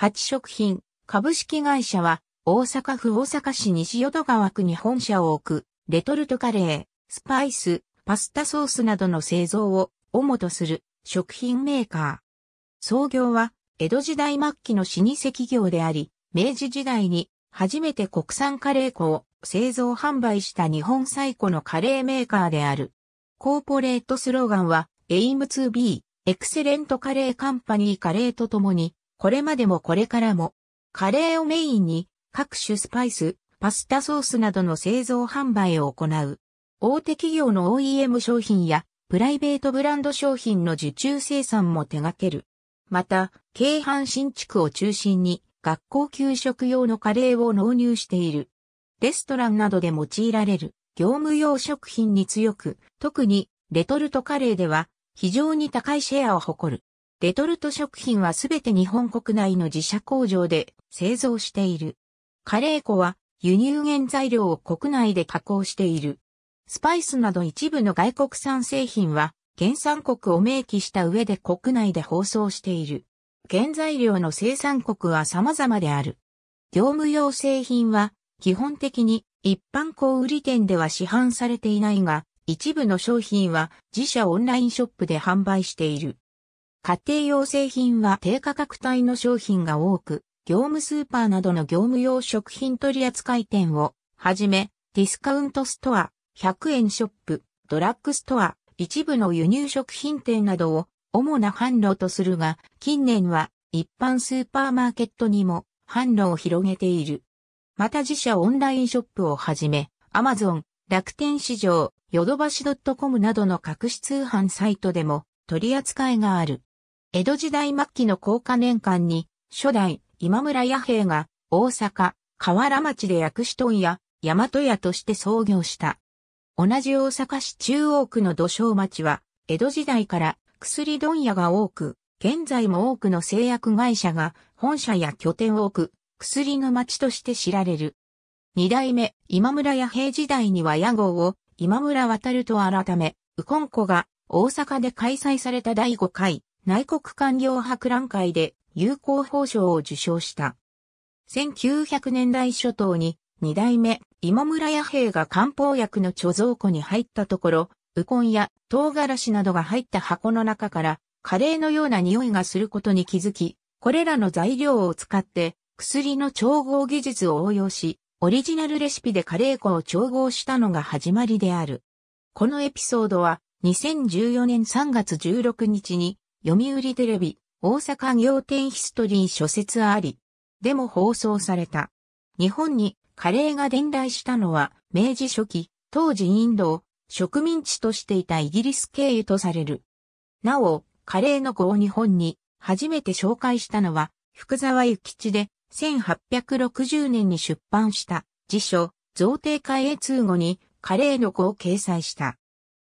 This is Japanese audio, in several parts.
八食品株式会社は大阪府大阪市西淀川区に本社を置くレトルトカレー、スパイス、パスタソースなどの製造を主とする食品メーカー。創業は江戸時代末期の老舗企業であり、明治時代に初めて国産カレー粉を製造販売した日本最古のカレーメーカーである。コーポレートスローガンは aim2b、エクセレントカレーカンパニーカレーとともにこれまでもこれからも、カレーをメインに各種スパイス、パスタソースなどの製造販売を行う。大手企業の OEM 商品やプライベートブランド商品の受注生産も手掛ける。また、京阪新地区を中心に学校給食用のカレーを納入している。レストランなどで用いられる業務用食品に強く、特にレトルトカレーでは非常に高いシェアを誇る。レトルト食品はすべて日本国内の自社工場で製造している。カレー粉は輸入原材料を国内で加工している。スパイスなど一部の外国産製品は原産国を明記した上で国内で包装している。原材料の生産国は様々である。業務用製品は基本的に一般小売店では市販されていないが、一部の商品は自社オンラインショップで販売している。家庭用製品は低価格帯の商品が多く、業務スーパーなどの業務用食品取扱店をはじめ、ディスカウントストア、100円ショップ、ドラッグストア、一部の輸入食品店などを主な販路とするが、近年は一般スーパーマーケットにも販路を広げている。また自社オンラインショップをはじめ、アマゾン、楽天市場、ヨドバシドットコムなどの各種通販サイトでも取り扱いがある。江戸時代末期の高価年間に、初代今村弥平が大阪、河原町で薬師問屋、大和屋として創業した。同じ大阪市中央区の土生町は、江戸時代から薬問屋が多く、現在も多くの製薬会社が本社や拠点を置く薬の町として知られる。二代目今村弥平時代には屋号を今村渡ると改め、右近湖が大阪で開催された第5回内国官僚博覧会で友好報奨を受賞した。1900年代初頭に二代目今村屋兵が漢方薬の貯蔵庫に入ったところ、ウコンや唐辛子などが入った箱の中からカレーのような匂いがすることに気づき、これらの材料を使って薬の調合技術を応用し、オリジナルレシピでカレー粉を調合したのが始まりである。このエピソードは2014年3月16日に読売テレビ、大阪仰天ヒストリー諸説あり、でも放送された。日本にカレーが伝来したのは明治初期、当時インドを植民地としていたイギリス経由とされる。なお、カレーの語を日本に初めて紹介したのは福沢諭吉で1860年に出版した辞書贈呈会へ通語にカレーの語を掲載した。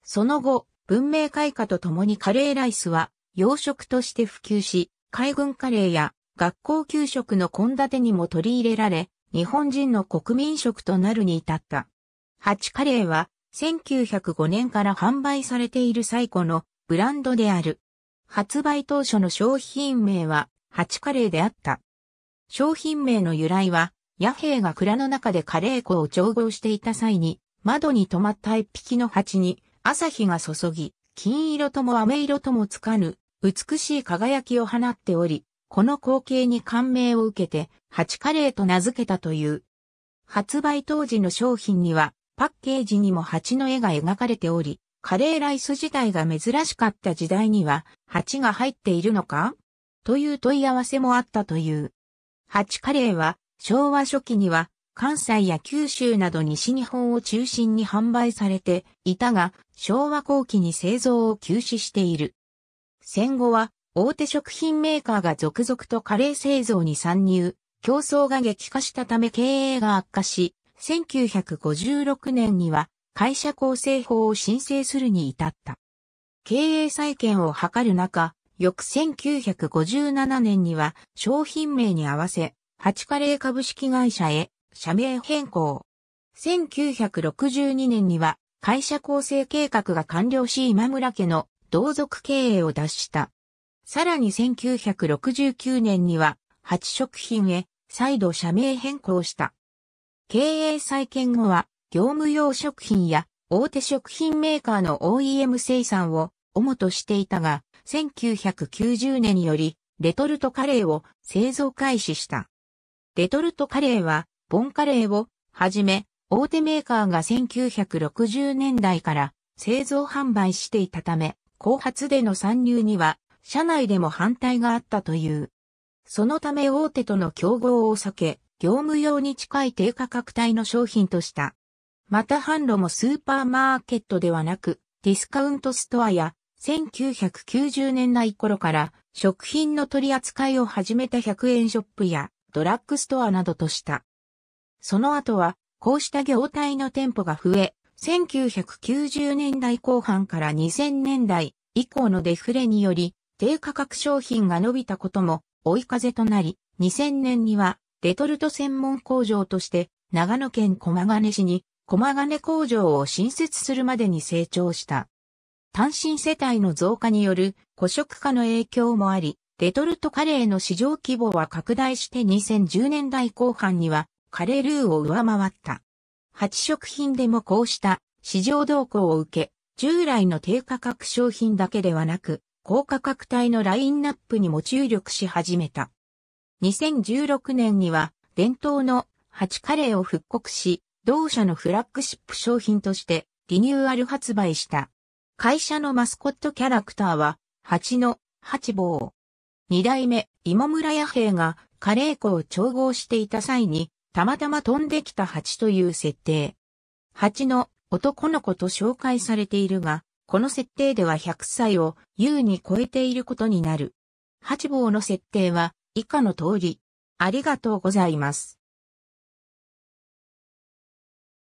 その後、文明開化とともにカレーライスは洋食として普及し、海軍カレーや学校給食の献立にも取り入れられ、日本人の国民食となるに至った。ハチカレーは1905年から販売されている最古のブランドである。発売当初の商品名はハチカレーであった。商品名の由来は、野兵が蔵の中でカレー粉を調合していた際に、窓に止まった一匹の蜂に朝日が注ぎ、金色とも飴色ともつかぬ美しい輝きを放っており、この光景に感銘を受けて、ハチカレーと名付けたという。発売当時の商品には、パッケージにも蜂の絵が描かれており、カレーライス自体が珍しかった時代には、蜂が入っているのかという問い合わせもあったという。蜂カレーは、昭和初期には、関西や九州など西日本を中心に販売されていたが、昭和後期に製造を休止している。戦後は大手食品メーカーが続々とカレー製造に参入、競争が激化したため経営が悪化し、1956年には会社構成法を申請するに至った。経営再建を図る中、翌1957年には商品名に合わせ、八カレー株式会社へ社名変更。1962年には会社構成計画が完了し今村家の同族経営を脱した。さらに1969年には、8食品へ再度社名変更した。経営再建後は、業務用食品や大手食品メーカーの OEM 生産を主としていたが、1990年よりレトルトカレーを製造開始した。レトルトカレーは、ボンカレーをはじめ、大手メーカーが1960年代から製造販売していたため、後発での参入には、社内でも反対があったという。そのため大手との競合を避け、業務用に近い低価格帯の商品とした。また販路もスーパーマーケットではなく、ディスカウントストアや、1990年代頃から食品の取り扱いを始めた100円ショップやドラッグストアなどとした。その後は、こうした業態の店舗が増え、1990年代後半から2000年代以降のデフレにより、低価格商品が伸びたことも追い風となり、2000年にはレトルト専門工場として長野県駒金市に駒金工場を新設するまでに成長した。単身世帯の増加による古食化の影響もあり、レトルトカレーの市場規模は拡大して2010年代後半にはカレールーを上回った。8食品でもこうした市場動向を受け、従来の低価格商品だけではなく、高価格帯のラインナップにも注力し始めた。2016年には伝統の8カレーを復刻し、同社のフラッグシップ商品としてリニューアル発売した。会社のマスコットキャラクターは、蜂の八坊。二代目、芋村弥平がカレー粉を調合していた際に、たまたま飛んできた蜂という設定。蜂の男の子と紹介されているが、この設定では100歳を優に超えていることになる。八棒の設定は以下の通り。ありがとうございます。